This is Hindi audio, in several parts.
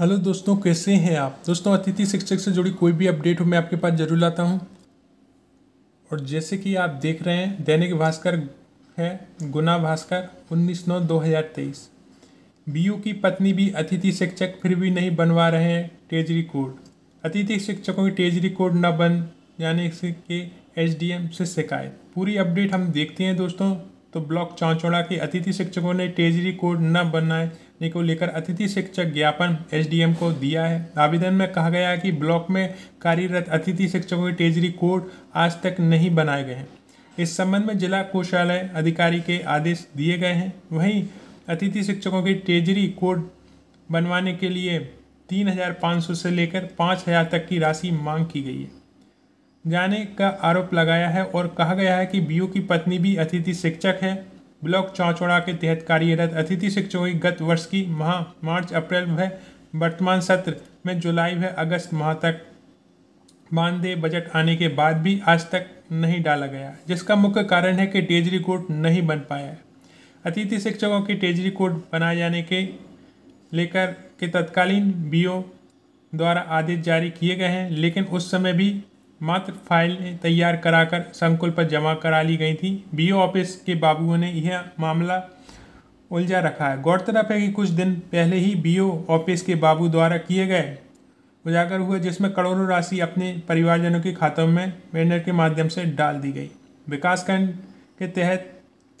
हेलो दोस्तों कैसे हैं आप दोस्तों अतिथि शिक्षक से जुड़ी कोई भी अपडेट हो मैं आपके पास जरूर लाता हूं और जैसे कि आप देख रहे हैं दैनिक भास्कर है गुना भास्कर उन्नीस नौ दो हजार तेईस बी की पत्नी भी अतिथि शिक्षक फिर भी नहीं बनवा रहे हैं टेजरी कोड अतिथि शिक्षकों की टेजरी कोड न बन जाने के एच से शिकायत पूरी अपडेट हम देखते हैं दोस्तों तो ब्लॉक चौंचौड़ा के अतिथि शिक्षकों ने टेजरी कोड न बनाने को लेकर अतिथि शिक्षक ज्ञापन एसडीएम को दिया है आवेदन में कहा गया है कि ब्लॉक में कार्यरत अतिथि शिक्षकों के टेजरी कोड आज तक नहीं बनाए गए हैं इस संबंध में जिला कोषालय अधिकारी के आदेश दिए गए हैं वहीं अतिथि शिक्षकों के टेजरी कोड बनवाने के लिए तीन हज़ार पाँच सौ से लेकर पाँच हज़ार तक की राशि मांग की गई है जाने का आरोप लगाया है और कहा गया है कि बीयू की पत्नी भी अतिथि शिक्षक है ब्लॉक चौचौड़ा के तहत कार्यरत अतिथि शिक्षकों की गत वर्ष की माह मार्च अप्रैल व वर्तमान सत्र में जुलाई व अगस्त माह तक मानदेय बजट आने के बाद भी आज तक नहीं डाला गया जिसका मुख्य कारण है कि टेजरी कोर्ट नहीं बन पाया है अतिथि शिक्षकों के टेजरी कोर्ट बनाए जाने के लेकर के तत्कालीन बीओ द्वारा आदेश जारी किए गए हैं लेकिन उस समय भी मात्र फाइल तैयार कराकर संकुल पर जमा करा ली गई थी बीओ ऑफिस के बाबुओं ने यह मामला उलझा रखा है गौरतलब है कि कुछ दिन पहले ही बीओ ऑफिस के बाबू द्वारा किए गए उजागर हुए जिसमें करोड़ों राशि अपने परिवारजनों के खातों में बैनर के माध्यम से डाल दी गई विकासखंड के तहत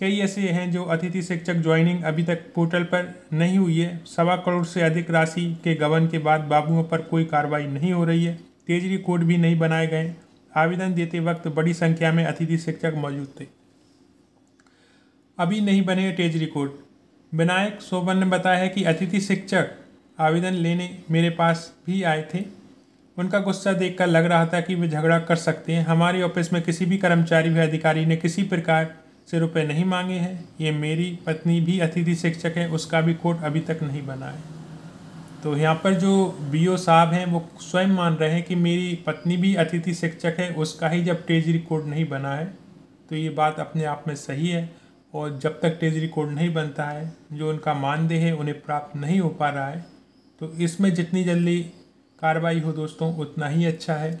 कई ऐसे हैं जो अतिथि शिक्षक ज्वाइनिंग अभी तक पोर्टल पर नहीं हुई है सवा करोड़ से अधिक राशि के गबन के बाद बाबुओं पर कोई कार्रवाई नहीं हो रही है केजरी कोड भी नहीं बनाए गए आवेदन देते वक्त बड़ी संख्या में अतिथि शिक्षक मौजूद थे अभी नहीं बने टेजरी कोड विनायक सोबन ने बताया कि अतिथि शिक्षक आवेदन लेने मेरे पास भी आए थे उनका गुस्सा देखकर लग रहा था कि वे झगड़ा कर सकते हैं हमारे ऑफिस में किसी भी कर्मचारी व अधिकारी ने किसी प्रकार से रुपए नहीं मांगे हैं ये मेरी पत्नी भी अतिथि शिक्षक है उसका भी कोट अभी तक नहीं बना है तो यहाँ पर जो ओ साहब हैं वो स्वयं मान रहे हैं कि मेरी पत्नी भी अतिथि शिक्षक है उसका ही जब ट्रेजरी कोड नहीं बना है तो ये बात अपने आप में सही है और जब तक ट्रेजरी कोड नहीं बनता है जो उनका मानदेय है उन्हें प्राप्त नहीं हो पा रहा है तो इसमें जितनी जल्दी कार्रवाई हो दोस्तों उतना ही अच्छा है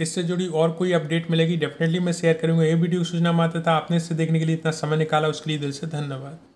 इससे जुड़ी और कोई अपडेट मिलेगी डेफिनेटली मैं शेयर करूँगा ये वीडियो सूचना मात्र था आपने इससे देखने के लिए इतना समय निकाला उसके लिए दिल से धन्यवाद